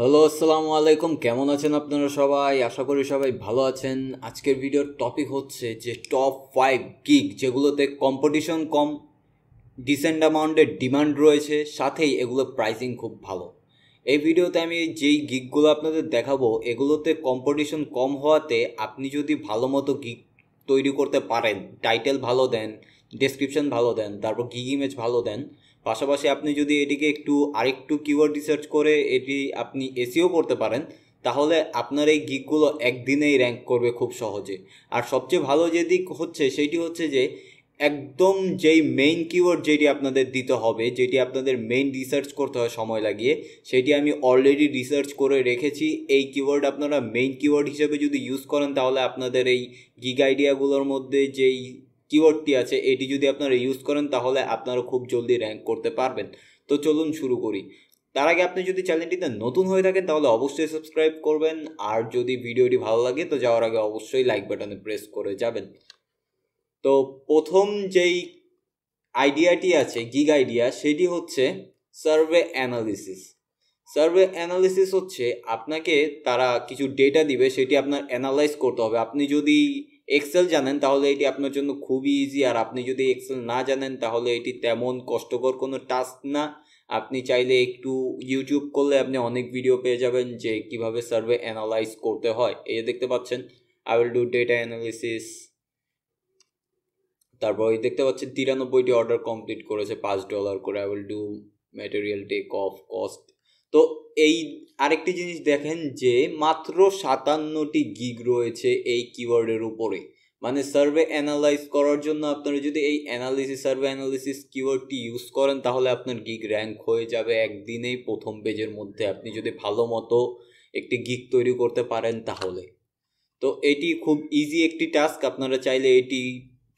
hello আসসালামু আলাইকুম কেমন আছেন আপনারা সবাই আশা করি সবাই ভালো আছেন আজকের ভিডিওর টপিক হচ্ছে যে টপ ফাইভ গিগ যেগুলোতে কম্পিটিশন কম ডিসেন্ট অ্যামাউন্টের ডিমান্ড রয়েছে সাথেই এগুলো প্রাইসিং খুব ভালো এই ভিডিওতে আমি যেই গিগুলো আপনাদের দেখাবো এগুলোতে কম্পিটিশন কম হওয়াতে আপনি যদি ভালো মতো গিগ তৈরি করতে পারেন টাইটেল ভালো দেন ডেসক্রিপশন ভালো দেন তারপর গিগ ইমেজ ভালো দেন পাশাপাশি আপনি যদি এটিকে একটু আরেকটু কিওয়ার্ড রিসার্চ করে এটি আপনি এসিও করতে পারেন তাহলে আপনার এই গিকগুলো একদিনেই র্যাঙ্ক করবে খুব সহজে আর সবচেয়ে ভালো যে দিক হচ্ছে সেটি হচ্ছে যে একদম যেই মেইন কিওয়ার্ড যেটি আপনাদের দিতে হবে যেটি আপনাদের মেইন রিসার্চ করতে হয় সময় লাগিয়ে সেটি আমি অলরেডি রিসার্চ করে রেখেছি এই কিওয়ার্ড আপনারা মেইন কিওয়ার্ড হিসেবে যদি ইউজ করেন তাহলে আপনাদের এই গিগ আইডিয়াগুলোর মধ্যে যেই কিওয়ার্ডটি আছে এটি যদি আপনারা ইউজ করেন তাহলে আপনারা খুব জলদি র্যাঙ্ক করতে পারবেন তো চলুন শুরু করি তার আগে আপনি যদি চ্যানেলটিতে নতুন হয়ে থাকেন তাহলে অবশ্যই সাবস্ক্রাইব করবেন আর যদি ভিডিওটি ভালো লাগে তো যাওয়ার আগে অবশ্যই লাইক বাটনে প্রেস করে যাবেন তো প্রথম যেই আইডিয়াটি আছে গিগ আইডিয়া সেটি হচ্ছে সার্ভে অ্যানালিসিস সার্ভে অ্যানালিসিস হচ্ছে আপনাকে তারা কিছু ডেটা দিবে সেটি আপনার অ্যানালাইজ করতে হবে আপনি যদি এক্সেল জানেন তাহলে এটি আপনার জন্য খুবই ইজি আর আপনি যদি এক্সেল না জানেন তাহলে এটি তেমন কষ্টকর কোনো টাস্ক না আপনি চাইলে একটু ইউটিউব করলে আপনি অনেক ভিডিও পেয়ে যাবেন যে কিভাবে সার্ভে অ্যানালাইজ করতে হয় এই দেখতে পাচ্ছেন I will do data analysis তারপর এই দেখতে পাচ্ছেন তিরানব্বইটি অর্ডার কমপ্লিট করেছে পাঁচ ডলার করে I will do material take off cost তো এই আরেকটি জিনিস দেখেন যে মাত্র সাতান্নটি গিগ রয়েছে এই কিওয়ার্ডের উপরে মানে সার্ভে অ্যানালাইজ করার জন্য আপনারা যদি এই অ্যানালিসিস সার্ভে অ্যানালিসিস কিওয়ার্ডটি ইউজ করেন তাহলে আপনার গিগ র্যাঙ্ক হয়ে যাবে একদিনেই প্রথম পেজের মধ্যে আপনি যদি ভালো মতো একটি গিগ তৈরি করতে পারেন তাহলে তো এটি খুব ইজি একটি টাস্ক আপনারা চাইলে এটি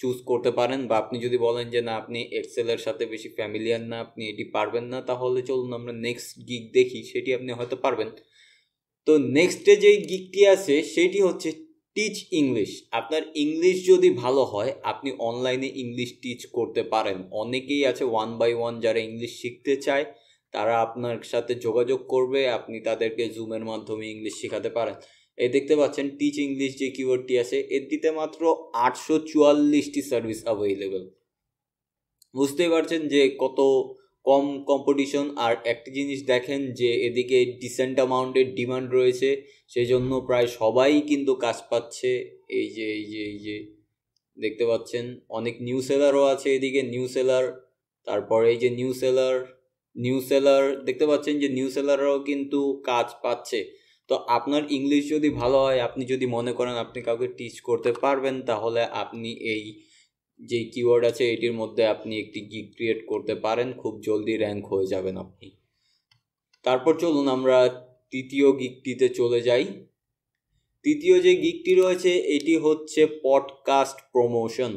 চুজ করতে পারেন বা আপনি যদি বলেন যে না আপনি এক্সেলের সাথে বেশি ফ্যামিলিয়ার না আপনি এটি পারবেন না তাহলে চলুন আমরা নেক্সট গিগ দেখি সেটি আপনি হয়তো পারবেন তো নেক্সটে যেই গিগটি আছে সেটি হচ্ছে টিচ ইংলিশ আপনার ইংলিশ যদি ভালো হয় আপনি অনলাইনে ইংলিশ টিচ করতে পারেন অনেকেই আছে ওয়ান বাই ওয়ান যারা ইংলিশ শিখতে চায় তারা আপনার সাথে যোগাযোগ করবে আপনি তাদেরকে জুমের মাধ্যমে ইংলিশ শেখাতে পারেন এই দেখতে পাচ্ছেন টিচ ইংলিশ যে কিওয়ার্ডটি আছে এটিতে মাত্র আটশো চুয়াল্লিশটি সার্ভিস অ্যাভেলেবেল বুঝতেই পারছেন যে কত কম কম্পিটিশন আর একটি জিনিস দেখেন যে এদিকে ডিসেন্ট অ্যামাউন্টের ডিমান্ড রয়েছে সেই জন্য প্রায় সবাই কিন্তু কাজ পাচ্ছে এই যে এই যে এই যে দেখতে পাচ্ছেন অনেক নিউ সেলারও আছে এদিকে নিউ সেলার তারপরে এই যে নিউ সেলার নিউ সেলার দেখতে পাচ্ছেন যে নিউ সেলাররাও কিন্তু কাজ পাচ্ছে তো আপনার ইংলিশ যদি ভালো হয় আপনি যদি মনে করেন আপনি কাউকে টিচ করতে পারবেন তাহলে আপনি এই যে কিওয়ার্ড আছে এটির মধ্যে আপনি একটি গিগ ক্রিয়েট করতে পারেন খুব জলদি র্যাঙ্ক হয়ে যাবেন আপনি তারপর চলুন আমরা তৃতীয় গিকটিতে চলে যাই তৃতীয় যে গিকটি রয়েছে এটি হচ্ছে পডকাস্ট প্রমোশন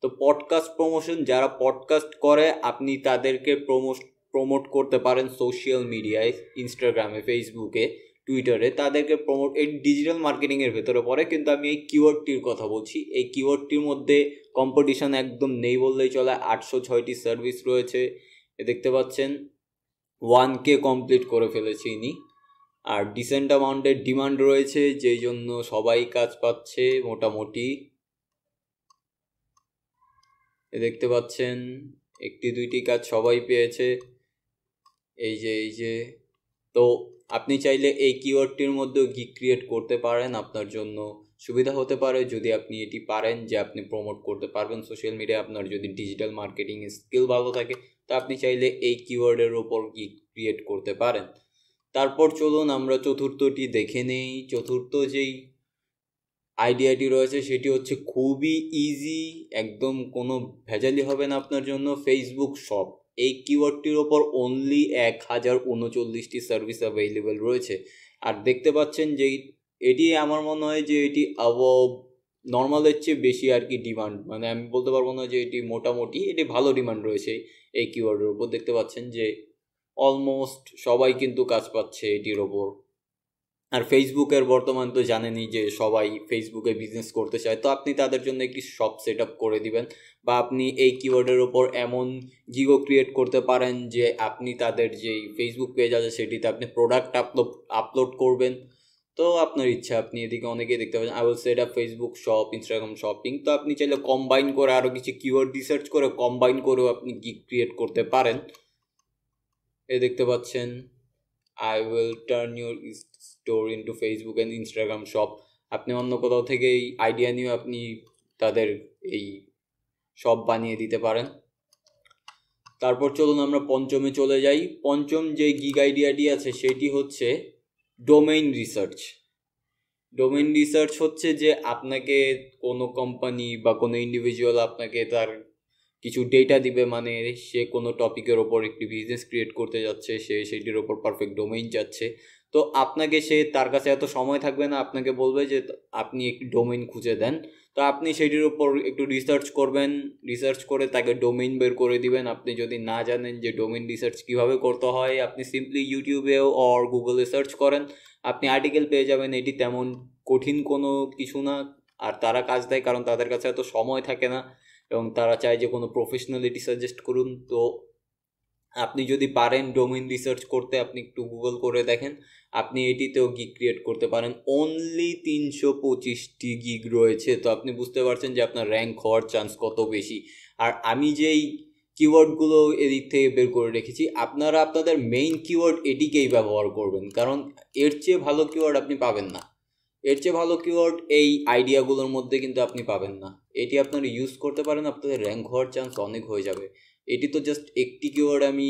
তো পডকাস্ট প্রমোশন যারা পডকাস্ট করে আপনি তাদেরকে প্রমোট প্রমোট করতে পারেন সোশ্যাল মিডিয়ায় ইনস্টাগ্রামে ফেসবুকে টুইটারে তাদেরকে প্রমোট এই ডিজিটাল মার্কেটিংয়ের ভেতরে পড়ে কিন্তু আমি এই কিওয়ার্ডটির কথা বলছি এই কিওয়ার্ডটির মধ্যে কম্পিটিশান একদম নেই বললেই চলে আটশো ছয়টি সার্ভিস রয়েছে এ দেখতে পাচ্ছেন ওয়ান কে কমপ্লিট করে ফেলেছে ইনি আর ডিসেন্ট অ্যামাউন্টের ডিমান্ড রয়েছে যেই জন্য সবাই কাজ পাচ্ছে মোটামুটি দেখতে পাচ্ছেন একটি দুইটি কাজ সবাই পেয়েছে এই যে এই যে তো আপনি চাইলে এই কিওয়ার্ডটির মধ্যেও গিক ক্রিয়েট করতে পারেন আপনার জন্য সুবিধা হতে পারে যদি আপনি এটি পারেন যে আপনি প্রমোট করতে পারবেন সোশ্যাল মিডিয়া আপনার যদি ডিজিটাল মার্কেটিং স্কিল ভালো থাকে তো আপনি চাইলে এই কিওয়ার্ডের ওপর গিক ক্রিয়েট করতে পারেন তারপর চলুন আমরা চতুর্থটি দেখে নেই চতুর্থ যেই আইডিয়াটি রয়েছে সেটি হচ্ছে খুবই ইজি একদম কোনো ভেজালি হবে না আপনার জন্য ফেসবুক শপ এই কিওয়ার্ডটির ওপর অনলি এক হাজার উনচল্লিশটি সার্ভিস অ্যাভেলেবেল রয়েছে আর দেখতে পাচ্ছেন যে এটি আমার মনে হয় যে এটি আবভ নর্মালের চেয়ে বেশি আর কি ডিমান্ড মানে আমি বলতে পারবো না যে এটি মোটামুটি এটি ভালো ডিমান্ড রয়েছে এই কিওয়ার্ডের ওপর দেখতে পাচ্ছেন যে অলমোস্ট সবাই কিন্তু কাজ পাচ্ছে এটির ওপর আর ফেসবুকের বর্তমান তো জানেনই যে সবাই ফেসবুকে বিজনেস করতে চায় তো আপনি তাদের জন্য একটি শপ সেট আপ করে দিবেন বা আপনি এই কিওয়ার্ডের ওপর এমন জিগো ক্রিয়েট করতে পারেন যে আপনি তাদের যেই ফেসবুক পেজ আছে সেটিতে আপনি প্রোডাক্ট আপলোড আপলোড করবেন তো আপনার ইচ্ছা আপনি এদিকে অনেকেই দেখতে পাচ্ছেন I will set up Facebook shop Instagram shopping তো আপনি চাইলে কম্বাইন করে আরও কিছু কিওয়ার্ড রিসার্চ করে কম্বাইন করেও আপনি গিগ ক্রিয়েট করতে পারেন এ দেখতে পাচ্ছেন I will turn your store into Facebook and Instagram shop আপনি অন্য কোথাও থেকে এই আইডিয়া নিয়ে আপনি তাদের এই শপ বানিয়ে দিতে পারেন তারপর চলুন আমরা পঞ্চমে চলে যাই পঞ্চম যে গিগ আইডিয়াটি আছে সেটি হচ্ছে ডোমেইন রিসার্চ ডোমেইন রিসার্চ হচ্ছে যে আপনাকে কোনো কোম্পানি বা কোনো ইন্ডিভিজুয়াল আপনাকে তার কিছু ডেটা দিবে মানে সে কোনো টপিকের ওপর একটি বিজনেস ক্রিয়েট করতে যাচ্ছে সে সেটির ওপর পারফেক্ট ডোমেইন যাচ্ছে তো আপনাকে সে তার কাছে এত সময় থাকবে না আপনাকে বলবে যে আপনি একটি ডোমেইন খুঁজে দেন তো আপনি সেটির উপর একটু রিসার্চ করবেন রিসার্চ করে তাকে ডোমেইন বের করে দিবেন আপনি যদি না জানেন যে ডোমেইন রিসার্চ কিভাবে করতে হয় আপনি সিম্পলি ইউটিউবেও অর গুগলে সার্চ করেন আপনি আর্টিকেল পেয়ে যাবেন এটি তেমন কঠিন কোনো কিছু না আর তারা কাজ দেয় কারণ তাদের কাছে এত সময় থাকে না এবং তারা চায় যে কোনো প্রফেশনালিটি সাজেস্ট করুন তো আপনি যদি পারেন ডোমেন রিসার্চ করতে আপনি একটু গুগল করে দেখেন আপনি এটিতেও গিগ ক্রিয়েট করতে পারেন অনলি তিনশো পঁচিশটি গিগ রয়েছে তো আপনি বুঝতে পারছেন যে আপনার র্যাঙ্ক হওয়ার চান্স কত বেশি আর আমি যেই কিওয়ার্ডগুলো এদিক থেকে বের করে রেখেছি আপনারা আপনাদের মেইন কিওয়ার্ড এটিকেই ব্যবহার করবেন কারণ এর চেয়ে ভালো কিওয়ার্ড আপনি পাবেন না এর চেয়ে ভালো কিওয়ার্ড এই আইডিয়াগুলোর মধ্যে কিন্তু আপনি পাবেন না এটি আপনারা ইউজ করতে পারেন আপনাদের র্যাঙ্ক হওয়ার চান্স অনেক হয়ে যাবে এটি তো জাস্ট একটি কিওয়ার্ড আমি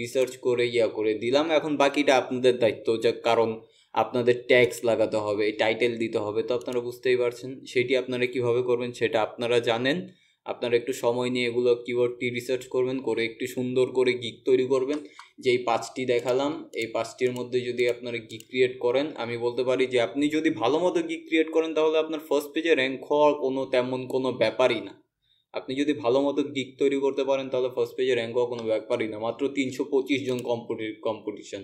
রিসার্চ করে ইয়া করে দিলাম এখন বাকিটা আপনাদের দায়িত্ব যা কারণ আপনাদের ট্যাক্স লাগাতে হবে টাইটেল দিতে হবে তো আপনারা বুঝতেই পারছেন সেটি আপনারা কিভাবে করবেন সেটা আপনারা জানেন আপনারা একটু সময় নিয়ে এগুলো কিওয়ার্ডটি রিসার্চ করবেন করে একটু সুন্দর করে গিক তৈরি করবেন যে এই পাঁচটি দেখালাম এই পাঁচটির মধ্যে যদি আপনারা গিক ক্রিয়েট করেন আমি বলতে পারি যে আপনি যদি ভালো মতো গিক ক্রিয়েট করেন তাহলে আপনার ফার্স্ট পেজে র্যাঙ্ক হওয়ার কোনো তেমন কোনো ব্যাপারই না আপনি যদি ভালো মতো গিক তৈরি করতে পারেন তাহলে ফার্স্ট পেজে র্যাঙ্ক হওয়া কোনো ব্যাপারই না মাত্র তিনশো পঁচিশ জন কম্পিটি কম্পিটিশন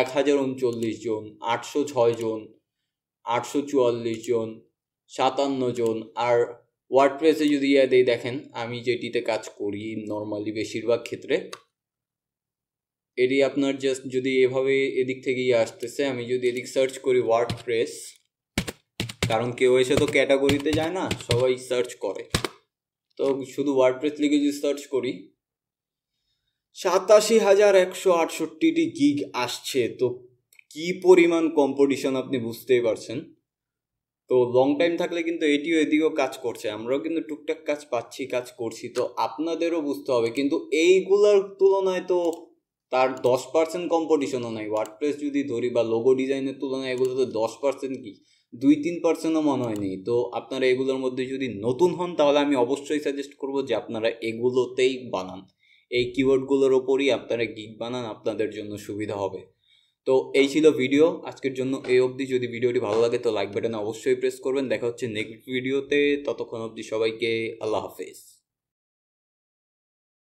এক হাজার উনচল্লিশ জন আটশো ছয় জন আটশো চুয়াল্লিশ জন সাতান্ন জন আর ওয়ার্ডপ্রেসে যদি দিয়ে দেখেন আমি যেটিতে কাজ করি নর্মালি বেশিরভাগ ক্ষেত্রে এটি আপনার জাস্ট যদি এভাবে এদিক থেকেই আসতেছে আমি যদি এদিক সার্চ করি ওয়ার্ডপ্রেস কারণ কেউ এসে তো ক্যাটাগরিতে যায় না সবাই সার্চ করে তো শুধু ওয়ার্ডপ্রেস লিখে যদি সার্চ করি সাতাশি হাজার একশো আটষট্টিটি গিগ আসছে তো কি পরিমাণ কম্পিটিশন আপনি বুঝতেই পারছেন তো লং টাইম থাকলে কিন্তু এটিও এদিকেও কাজ করছে আমরাও কিন্তু টুকটাক কাজ পাচ্ছি কাজ করছি তো আপনাদেরও বুঝতে হবে কিন্তু এইগুলোর তুলনায় তো তার দশ পার্সেন্ট কম্পিটিশনও নাই ওয়ার্ডপ্রেস যদি ধরি বা লোগো ডিজাইনের তুলনায় এগুলো তো দশ পার্সেন্ট কী দুই তিন পার্সেন্টও মনে হয়নি তো আপনারা এগুলোর মধ্যে যদি নতুন হন তাহলে আমি অবশ্যই সাজেস্ট করব যে আপনারা এগুলোতেই বানান এই কিওয়ার্ডগুলোর ওপরই আপনারা গিগ বানান আপনাদের জন্য সুবিধা হবে তো এই ছিল ভিডিও আজকের জন্য এই অবধি যদি ভিডিওটি ভালো লাগে তো লাইক বাটনে অবশ্যই প্রেস করবেন দেখা হচ্ছে নেক্সট ভিডিওতে ততক্ষণ অবধি সবাইকে আল্লাহ হাফেজ